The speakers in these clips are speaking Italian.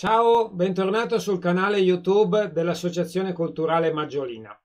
Ciao, bentornato sul canale YouTube dell'Associazione Culturale Maggiolina.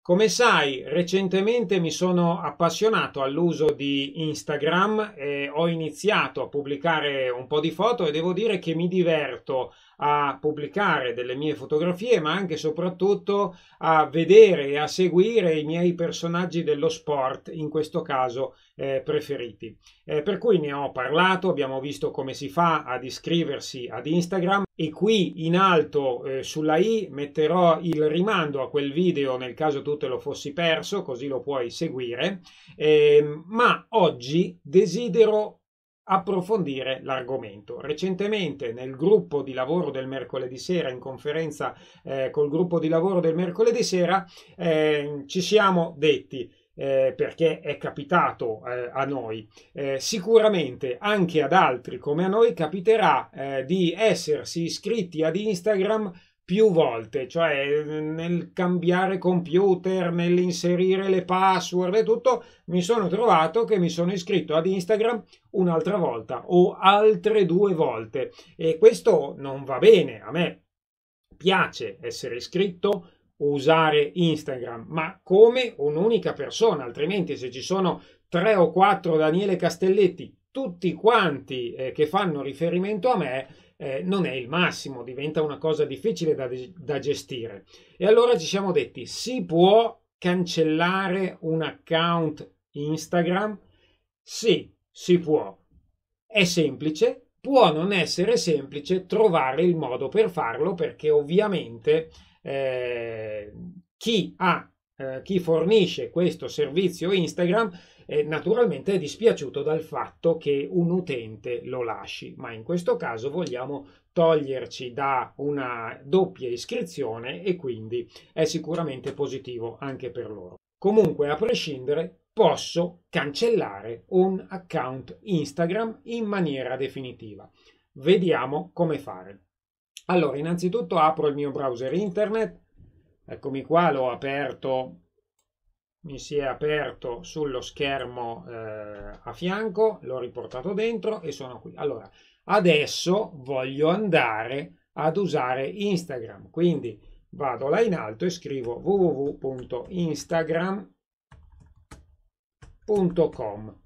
Come sai, recentemente mi sono appassionato all'uso di Instagram e ho iniziato a pubblicare un po' di foto e devo dire che mi diverto a pubblicare delle mie fotografie, ma anche e soprattutto a vedere e a seguire i miei personaggi dello sport, in questo caso eh, preferiti. Eh, per cui ne ho parlato, abbiamo visto come si fa ad iscriversi ad Instagram e qui in alto eh, sulla i metterò il rimando a quel video nel caso tu te lo fossi perso, così lo puoi seguire. Ehm, ma oggi desidero approfondire l'argomento. Recentemente nel gruppo di lavoro del mercoledì sera, in conferenza eh, col gruppo di lavoro del mercoledì sera, eh, ci siamo detti eh, perché è capitato eh, a noi. Eh, sicuramente anche ad altri come a noi capiterà eh, di essersi iscritti ad Instagram più volte, cioè nel cambiare computer, nell'inserire le password e tutto, mi sono trovato che mi sono iscritto ad Instagram un'altra volta o altre due volte e questo non va bene a me. Piace essere iscritto, usare Instagram, ma come un'unica persona, altrimenti se ci sono tre o quattro Daniele Castelletti, tutti quanti eh, che fanno riferimento a me, eh, non è il massimo, diventa una cosa difficile da, da gestire. E allora ci siamo detti, si può cancellare un account Instagram? Sì, si può. È semplice, può non essere semplice trovare il modo per farlo perché ovviamente eh, chi ha eh, chi fornisce questo servizio Instagram eh, naturalmente è dispiaciuto dal fatto che un utente lo lasci, ma in questo caso vogliamo toglierci da una doppia iscrizione e quindi è sicuramente positivo anche per loro. Comunque, a prescindere, posso cancellare un account Instagram in maniera definitiva. Vediamo come fare. Allora, innanzitutto apro il mio browser internet. Eccomi qua, l'ho aperto mi si è aperto sullo schermo eh, a fianco, l'ho riportato dentro e sono qui. Allora, adesso voglio andare ad usare Instagram, quindi vado là in alto e scrivo www.instagram.com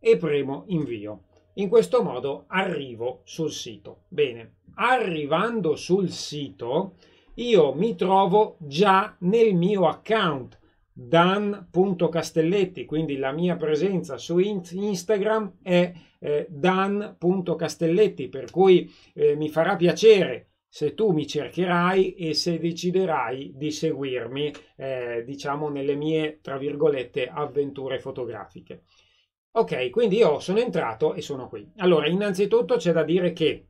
e premo invio. In questo modo arrivo sul sito. Bene, arrivando sul sito io mi trovo già nel mio account dan.castelletti, quindi la mia presenza su Instagram è eh, dan.castelletti, per cui eh, mi farà piacere se tu mi cercherai e se deciderai di seguirmi, eh, diciamo, nelle mie, tra virgolette, avventure fotografiche. Ok, quindi io sono entrato e sono qui. Allora, innanzitutto c'è da dire che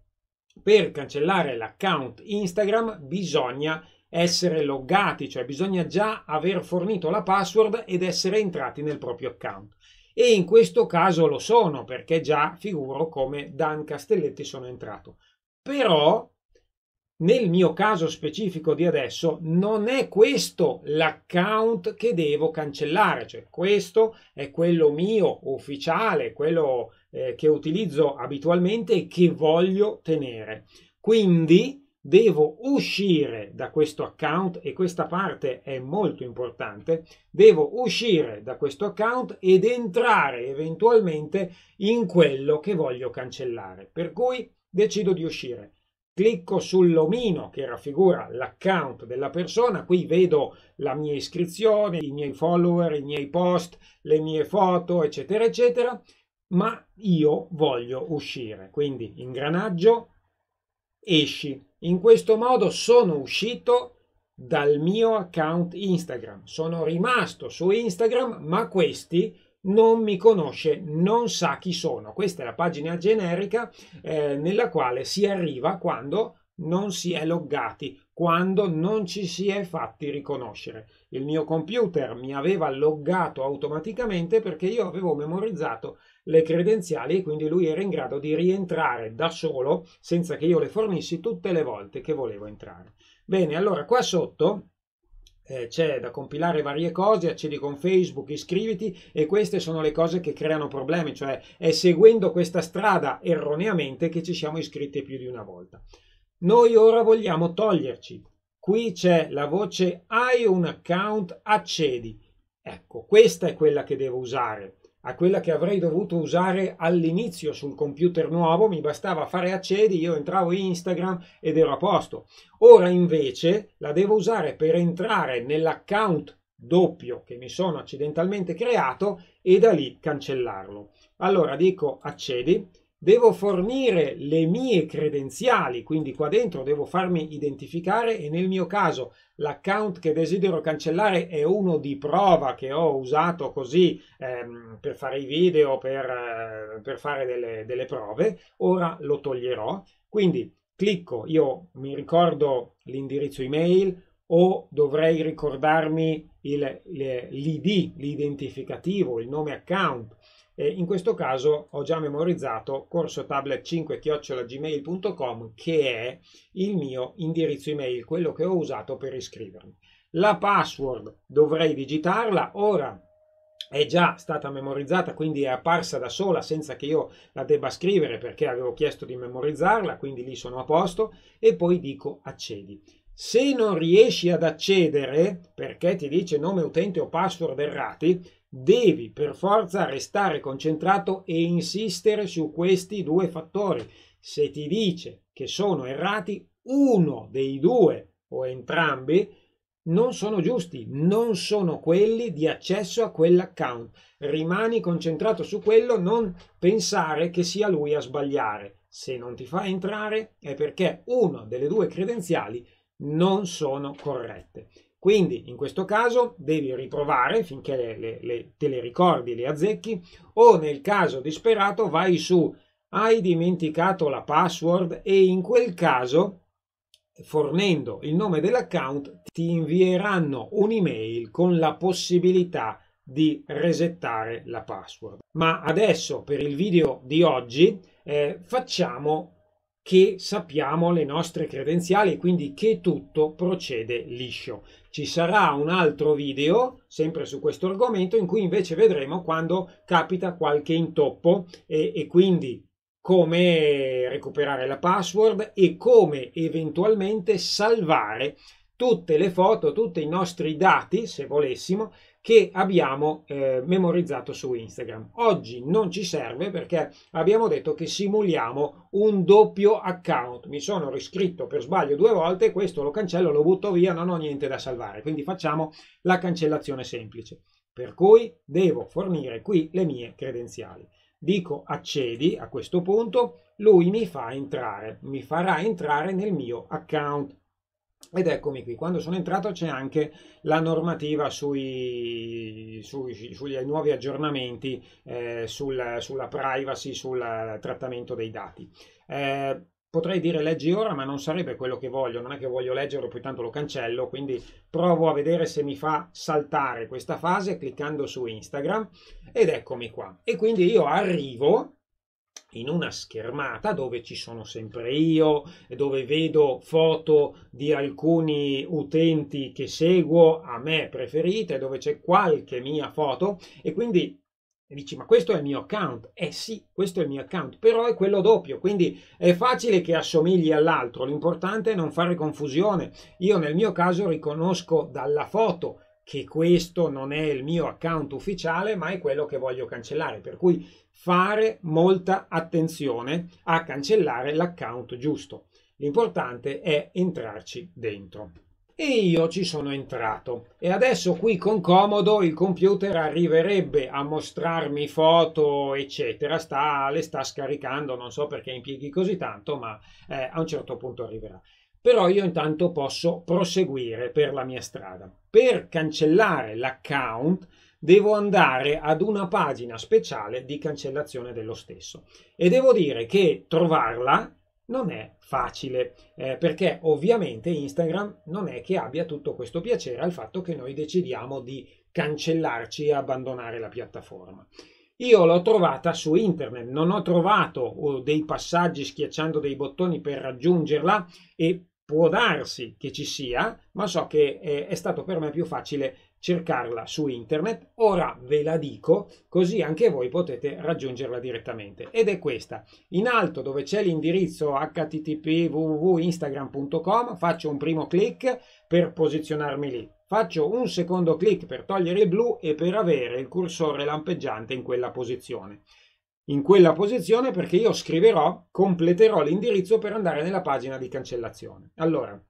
per cancellare l'account Instagram bisogna essere loggati, cioè bisogna già aver fornito la password ed essere entrati nel proprio account. E in questo caso lo sono perché già figuro come Dan Castelletti sono entrato. Però nel mio caso specifico di adesso non è questo l'account che devo cancellare, cioè questo è quello mio ufficiale, quello eh, che utilizzo abitualmente e che voglio tenere. Quindi devo uscire da questo account e questa parte è molto importante, devo uscire da questo account ed entrare eventualmente in quello che voglio cancellare. Per cui decido di uscire. Clicco sull'omino che raffigura l'account della persona, qui vedo la mia iscrizione, i miei follower, i miei post, le mie foto, eccetera, eccetera, ma io voglio uscire. Quindi ingranaggio, esci in questo modo sono uscito dal mio account Instagram. Sono rimasto su Instagram, ma questi non mi conosce, non sa chi sono. Questa è la pagina generica eh, nella quale si arriva quando non si è loggati, quando non ci si è fatti riconoscere. Il mio computer mi aveva loggato automaticamente perché io avevo memorizzato le credenziali e quindi lui era in grado di rientrare da solo senza che io le fornissi tutte le volte che volevo entrare. Bene, allora qua sotto eh, c'è da compilare varie cose, accedi con Facebook, iscriviti e queste sono le cose che creano problemi, cioè è seguendo questa strada erroneamente che ci siamo iscritti più di una volta. Noi ora vogliamo toglierci. Qui c'è la voce hai un account, accedi. Ecco, questa è quella che devo usare a quella che avrei dovuto usare all'inizio sul computer nuovo, mi bastava fare accedi, io entravo in Instagram ed ero a posto. Ora invece la devo usare per entrare nell'account doppio che mi sono accidentalmente creato e da lì cancellarlo. Allora dico accedi, devo fornire le mie credenziali, quindi qua dentro devo farmi identificare e nel mio caso l'account che desidero cancellare è uno di prova che ho usato così ehm, per fare i video, per, eh, per fare delle, delle prove, ora lo toglierò. Quindi clicco, io mi ricordo l'indirizzo email o dovrei ricordarmi il, l'ID, l'identificativo, il nome account e in questo caso ho già memorizzato corso tablet5-gmail.com che è il mio indirizzo email, quello che ho usato per iscrivermi. La password dovrei digitarla, ora è già stata memorizzata, quindi è apparsa da sola senza che io la debba scrivere perché avevo chiesto di memorizzarla, quindi lì sono a posto e poi dico accedi. Se non riesci ad accedere perché ti dice nome utente o password errati, devi per forza restare concentrato e insistere su questi due fattori. Se ti dice che sono errati, uno dei due o entrambi non sono giusti, non sono quelli di accesso a quell'account. Rimani concentrato su quello, non pensare che sia lui a sbagliare. Se non ti fa entrare è perché una delle due credenziali non sono corrette. Quindi in questo caso devi riprovare finché le, le, le, te le ricordi, le azzecchi, o nel caso disperato vai su hai dimenticato la password e in quel caso, fornendo il nome dell'account, ti invieranno un'email con la possibilità di resettare la password. Ma adesso per il video di oggi eh, facciamo che sappiamo le nostre credenziali e quindi che tutto procede liscio. Ci sarà un altro video, sempre su questo argomento, in cui invece vedremo quando capita qualche intoppo e, e quindi come recuperare la password e come eventualmente salvare tutte le foto, tutti i nostri dati, se volessimo, che abbiamo eh, memorizzato su Instagram. Oggi non ci serve perché abbiamo detto che simuliamo un doppio account. Mi sono riscritto per sbaglio due volte, questo lo cancello, lo butto via, non ho niente da salvare. Quindi facciamo la cancellazione semplice. Per cui devo fornire qui le mie credenziali. Dico accedi a questo punto, lui mi fa entrare, mi farà entrare nel mio account ed eccomi qui, quando sono entrato c'è anche la normativa sui, sui, sugli nuovi aggiornamenti eh, sul, sulla privacy, sul trattamento dei dati. Eh, potrei dire leggi ora, ma non sarebbe quello che voglio, non è che voglio leggerlo, poi tanto lo cancello, quindi provo a vedere se mi fa saltare questa fase cliccando su Instagram ed eccomi qua. E quindi io arrivo in una schermata dove ci sono sempre io, dove vedo foto di alcuni utenti che seguo, a me preferite, dove c'è qualche mia foto e quindi dici ma questo è il mio account, eh sì, questo è il mio account, però è quello doppio, quindi è facile che assomigli all'altro, l'importante è non fare confusione. Io nel mio caso riconosco dalla foto che questo non è il mio account ufficiale, ma è quello che voglio cancellare. Per cui fare molta attenzione a cancellare l'account giusto. L'importante è entrarci dentro. E io ci sono entrato e adesso qui con comodo il computer arriverebbe a mostrarmi foto eccetera sta, le sta scaricando non so perché impieghi così tanto ma eh, a un certo punto arriverà però io intanto posso proseguire per la mia strada. Per cancellare l'account devo andare ad una pagina speciale di cancellazione dello stesso e devo dire che trovarla non è facile eh, perché ovviamente Instagram non è che abbia tutto questo piacere al fatto che noi decidiamo di cancellarci e abbandonare la piattaforma. Io l'ho trovata su internet, non ho trovato oh, dei passaggi schiacciando dei bottoni per raggiungerla e può darsi che ci sia, ma so che è, eh, è stato per me più facile cercarla su internet. Ora ve la dico, così anche voi potete raggiungerla direttamente. Ed è questa. In alto dove c'è l'indirizzo http www.instagram.com faccio un primo clic per posizionarmi lì. Faccio un secondo clic per togliere il blu e per avere il cursore lampeggiante in quella posizione in quella posizione perché io scriverò, completerò l'indirizzo per andare nella pagina di cancellazione. Allora,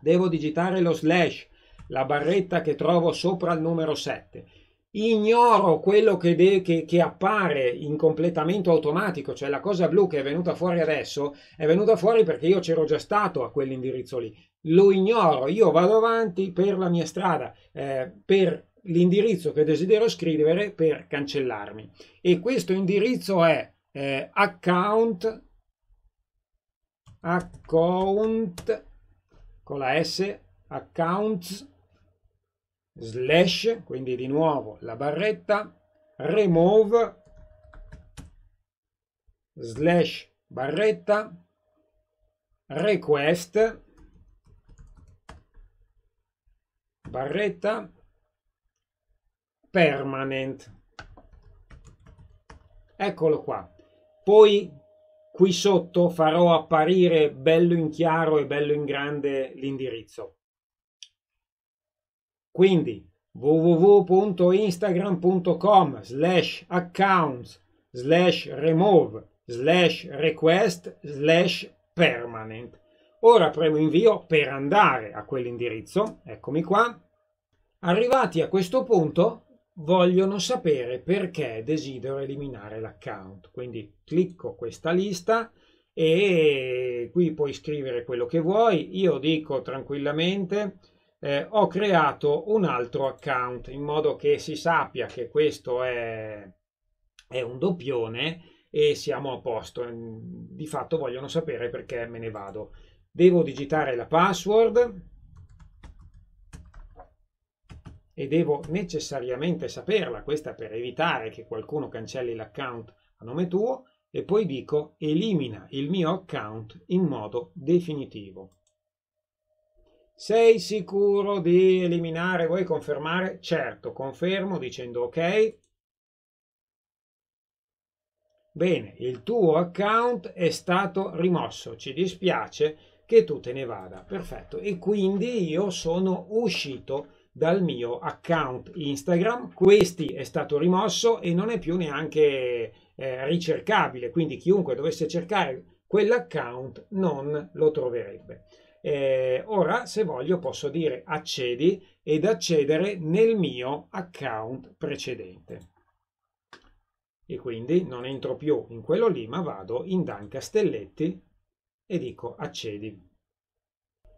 devo digitare lo slash, la barretta che trovo sopra il numero 7. Ignoro quello che, de- che, che appare in completamento automatico, cioè la cosa blu che è venuta fuori adesso è venuta fuori perché io c'ero già stato a quell'indirizzo lì. Lo ignoro, io vado avanti per la mia strada, eh, per l'indirizzo che desidero scrivere per cancellarmi e questo indirizzo è eh, account account con la s accounts slash quindi di nuovo la barretta remove slash barretta request barretta permanent. Eccolo qua. Poi qui sotto farò apparire bello in chiaro e bello in grande l'indirizzo. Quindi www.instagram.com slash accounts slash remove slash request slash permanent. Ora premo invio per andare a quell'indirizzo, eccomi qua. Arrivati a questo punto vogliono sapere perché desidero eliminare l'account. Quindi clicco questa lista e qui puoi scrivere quello che vuoi. Io dico tranquillamente eh, ho creato un altro account in modo che si sappia che questo è, è un doppione e siamo a posto. Mm, di fatto vogliono sapere perché me ne vado. Devo digitare la password e devo necessariamente saperla, questa per evitare che qualcuno cancelli l'account a nome tuo, e poi dico elimina il mio account in modo definitivo. Sei sicuro di eliminare? Vuoi confermare? Certo, confermo dicendo ok. Bene, il tuo account è stato rimosso, ci dispiace che tu te ne vada. Perfetto, e quindi io sono uscito dal mio account Instagram. Questi è stato rimosso e non è più neanche eh, ricercabile, quindi chiunque dovesse cercare quell'account non lo troverebbe. Eh, ora, se voglio, posso dire accedi ed accedere nel mio account precedente. E quindi non entro più in quello lì, ma vado in Dan Castelletti e dico accedi.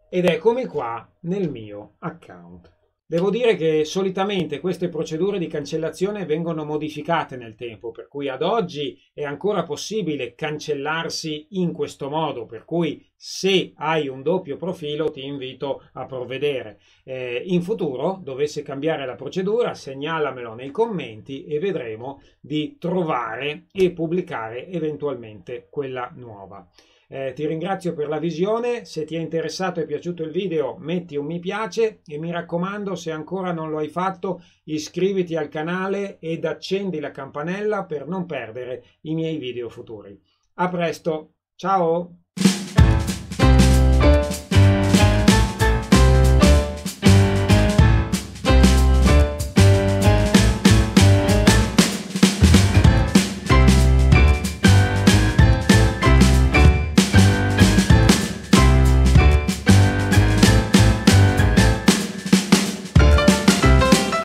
Ed eccomi qua nel mio account. Devo dire che solitamente queste procedure di cancellazione vengono modificate nel tempo, per cui ad oggi è ancora possibile cancellarsi in questo modo, per cui se hai un doppio profilo ti invito a provvedere. Eh, in futuro, dovesse cambiare la procedura, segnalamelo nei commenti e vedremo di trovare e pubblicare eventualmente quella nuova. Eh, ti ringrazio per la visione, se ti è interessato e piaciuto il video metti un mi piace e mi raccomando se ancora non lo hai fatto iscriviti al canale ed accendi la campanella per non perdere i miei video futuri. A presto, ciao!